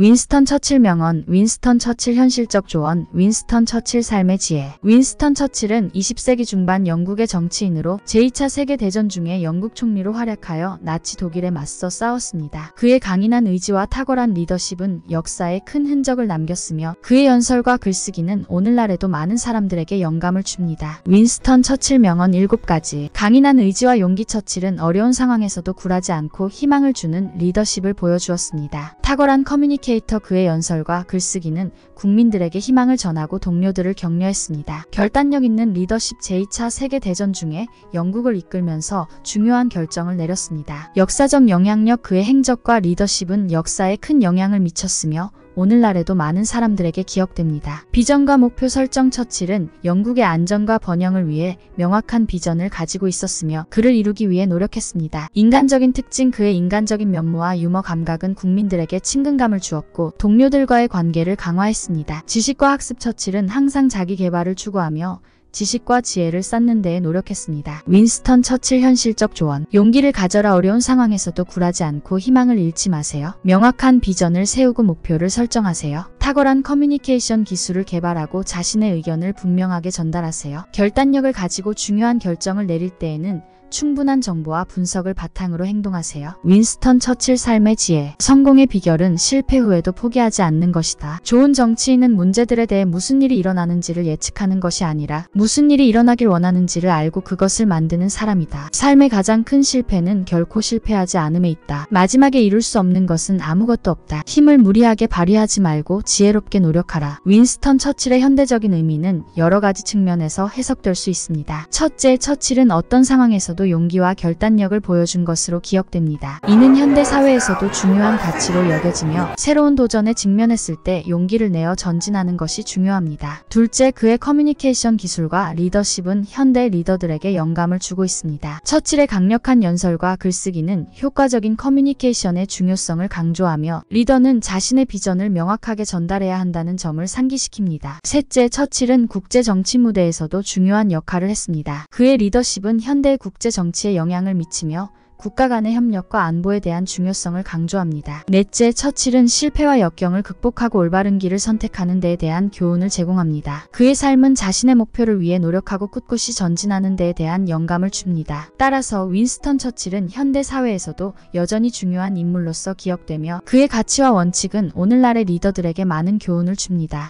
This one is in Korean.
윈스턴 처칠 명언, 윈스턴 처칠 현실적 조언, 윈스턴 처칠 삶의 지혜. 윈스턴 처칠은 20세기 중반 영국의 정치인으로 제2차 세계대전 중에 영국 총리로 활약하여 나치 독일에 맞서 싸웠습니다. 그의 강인한 의지와 탁월한 리더십은 역사에 큰 흔적을 남겼으며 그의 연설과 글쓰기는 오늘날에도 많은 사람들에게 영감을 줍니다. 윈스턴 처칠 명언 7가지 강인한 의지와 용기 처칠은 어려운 상황에서도 굴하지 않고 희망을 주는 리더십을 보여주었습니다. 탁월한 커뮤니케이션 커뮤니케이터 그의 연설과 글쓰기는 국민들에게 희망을 전하고 동료들을 격려했습니다. 결단력 있는 리더십 제2차 세계대전 중에 영국을 이끌면서 중요한 결정을 내렸습니다. 역사적 영향력 그의 행적과 리더십은 역사에 큰 영향을 미쳤으며 오늘날에도 많은 사람들에게 기억됩니다. 비전과 목표 설정 처칠은 영국의 안전과 번영을 위해 명확한 비전을 가지고 있었으며 그를 이루기 위해 노력했습니다. 인간적인 특징 그의 인간적인 면모와 유머 감각은 국민들에게 친근감을 주었고 동료들과의 관계를 강화했습니다. 지식과 학습 처칠은 항상 자기 개발을 추구하며 지식과 지혜를 쌓는 데에 노력했습니다. 윈스턴 처칠 현실적 조언 용기를 가져라 어려운 상황에서도 굴하지 않고 희망을 잃지 마세요. 명확한 비전을 세우고 목표를 설정하세요. 탁월한 커뮤니케이션 기술을 개발하고 자신의 의견을 분명하게 전달하세요. 결단력을 가지고 중요한 결정을 내릴 때에는 충분한 정보와 분석을 바탕으로 행동하세요. 윈스턴 처칠 삶의 지혜 성공의 비결은 실패 후에도 포기하지 않는 것이다. 좋은 정치인은 문제들에 대해 무슨 일이 일어나는지를 예측하는 것이 아니라 무슨 일이 일어나길 원하는지를 알고 그것을 만드는 사람이다. 삶의 가장 큰 실패는 결코 실패하지 않음에 있다. 마지막에 이룰 수 없는 것은 아무것도 없다. 힘을 무리하게 발휘하지 말고 지혜롭게 노력하라. 윈스턴 처칠의 현대적인 의미는 여러 가지 측면에서 해석될 수 있습니다. 첫째, 처칠은 어떤 상황에서도 면에서도 용기와 결단력을 보여준 것으로 기억됩니다. 이는 현대 사회에서도 중요한 가치로 여겨지며 새로운 도전에 직면했을 때 용기를 내어 전진하는 것이 중요합니다. 둘째, 그의 커뮤니케이션 기술과 리더십은 현대 리더들에게 영감을 주고 있습니다. 처칠의 강력한 연설과 글쓰기는 효과적인 커뮤니케이션의 중요성을 강조하며 리더는 자신의 비전을 명확하게 전달해야 한다는 점을 상기시킵니다. 셋째, 처칠은 국제 정치 무대에서도 중요한 역할을 했습니다. 그의 리더십은 현대 국제 국제 정치에 영향을 미치며 국가 간의 협력과 안보에 대한 중요성을 강조합니다. 넷째, 처칠은 실패와 역경을 극복하고 올바른 길을 선택하는 데에 대한 교훈을 제공합니다. 그의 삶은 자신의 목표를 위해 노력하고 꿋꿋이 전진하는 데에 대한 영감을 줍니다. 따라서 윈스턴 처칠은 현대 사회에서도 여전히 중요한 인물로서 기억되며 그의 가치와 원칙은 오늘날의 리더들에게 많은 교훈을 줍니다.